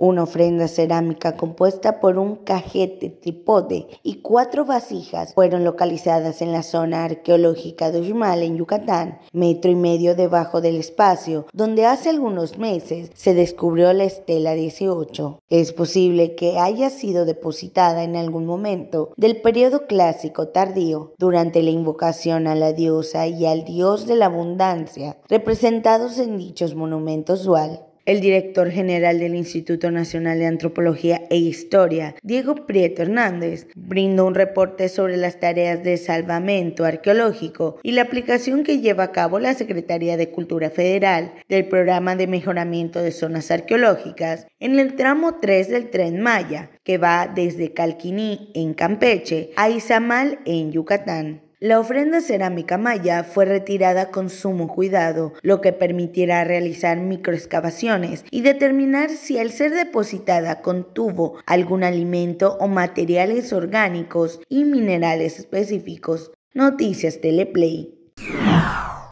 una ofrenda cerámica compuesta por un cajete trípode y cuatro vasijas fueron localizadas en la zona arqueológica de Uxmal, en Yucatán, metro y medio debajo del espacio, donde hace algunos meses se descubrió la estela 18. Es posible que haya sido depositada en algún momento del periodo clásico tardío, durante la invocación a la diosa y al dios de la abundancia, representados en dichos monumentos dual el director general del Instituto Nacional de Antropología e Historia, Diego Prieto Hernández, brindó un reporte sobre las tareas de salvamento arqueológico y la aplicación que lleva a cabo la Secretaría de Cultura Federal del Programa de Mejoramiento de Zonas Arqueológicas en el tramo 3 del Tren Maya, que va desde Calquiní, en Campeche, a Izamal, en Yucatán. La ofrenda cerámica maya fue retirada con sumo cuidado, lo que permitirá realizar microexcavaciones y determinar si al ser depositada contuvo algún alimento o materiales orgánicos y minerales específicos. Noticias Teleplay.